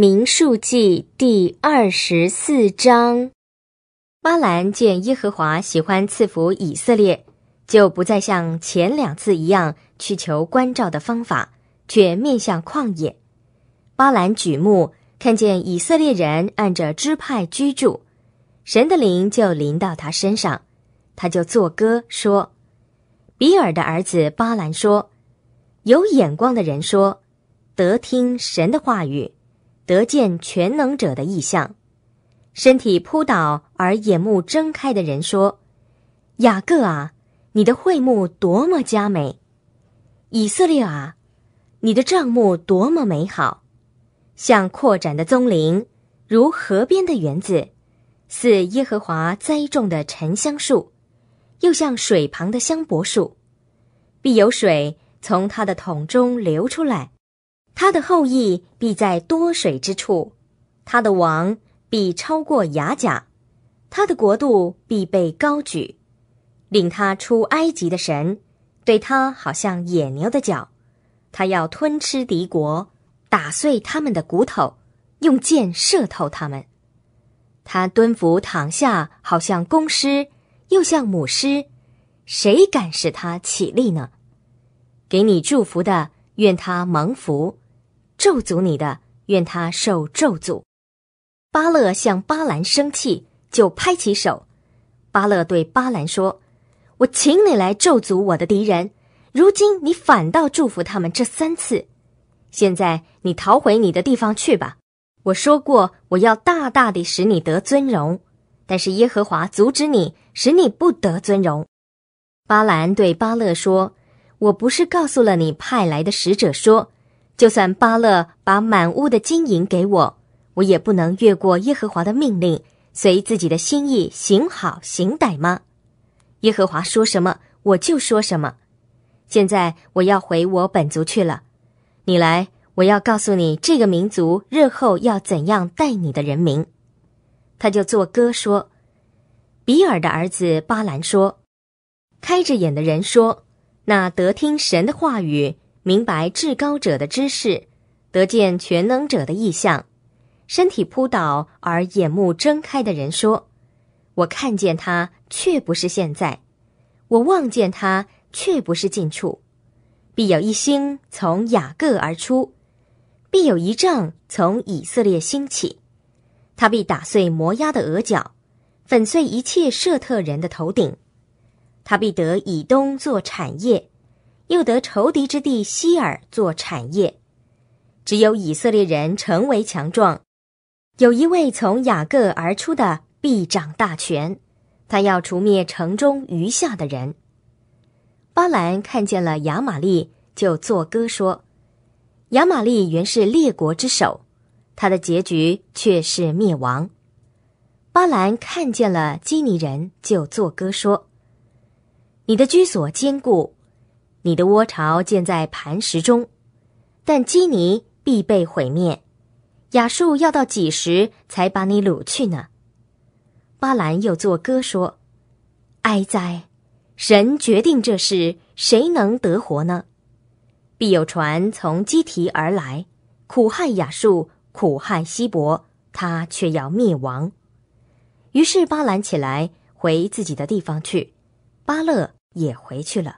民数记第二十四章，巴兰见耶和华喜欢赐福以色列，就不再像前两次一样去求关照的方法，却面向旷野。巴兰举目看见以色列人按着支派居住，神的灵就临到他身上，他就作歌说：“比尔的儿子巴兰说，有眼光的人说，得听神的话语。”得见全能者的意象，身体扑倒而眼目睁开的人说：“雅各啊，你的会目多么佳美；以色列啊，你的帐目多么美好，像扩展的棕林，如河边的园子，似耶和华栽种的沉香树，又像水旁的香柏树，必有水从它的桶中流出来。”他的后裔必在多水之处，他的王必超过雅甲，他的国度必被高举。领他出埃及的神，对他好像野牛的角，他要吞吃敌国，打碎他们的骨头，用箭射透他们。他蹲伏躺下，好像公狮，又像母狮，谁敢使他起立呢？给你祝福的，愿他蒙福。咒诅你的，愿他受咒诅。巴勒向巴兰生气，就拍起手。巴勒对巴兰说：“我请你来咒诅我的敌人，如今你反倒祝福他们这三次。现在你逃回你的地方去吧。我说过我要大大的使你得尊荣，但是耶和华阻止你，使你不得尊荣。”巴兰对巴勒说：“我不是告诉了你派来的使者说？”就算巴勒把满屋的金银给我，我也不能越过耶和华的命令，随自己的心意行好行歹吗？耶和华说什么，我就说什么。现在我要回我本族去了。你来，我要告诉你这个民族日后要怎样待你的人民。他就作歌说：“比尔的儿子巴兰说，开着眼的人说，那得听神的话语。”明白至高者的知识，得见全能者的意象，身体扑倒而眼目睁开的人说：“我看见他，却不是现在；我望见他，却不是近处。必有一星从雅各而出，必有一丈从以色列兴起。他必打碎摩押的额角，粉碎一切设特人的头顶。他必得以东做产业。”又得仇敌之地希尔做产业，只有以色列人成为强壮。有一位从雅各而出的，必掌大权。他要除灭城中余下的人。巴兰看见了雅玛利，就作歌说：“雅玛利原是列国之首，他的结局却是灭亡。”巴兰看见了基尼人，就作歌说：“你的居所坚固。”你的窝巢建在磐石中，但基尼必被毁灭。雅述要到几时才把你掳去呢？巴兰又作歌说：“哀哉！神决定这事，谁能得活呢？必有船从基提而来，苦害雅述，苦害希伯，他却要灭亡。”于是巴兰起来回自己的地方去，巴勒也回去了。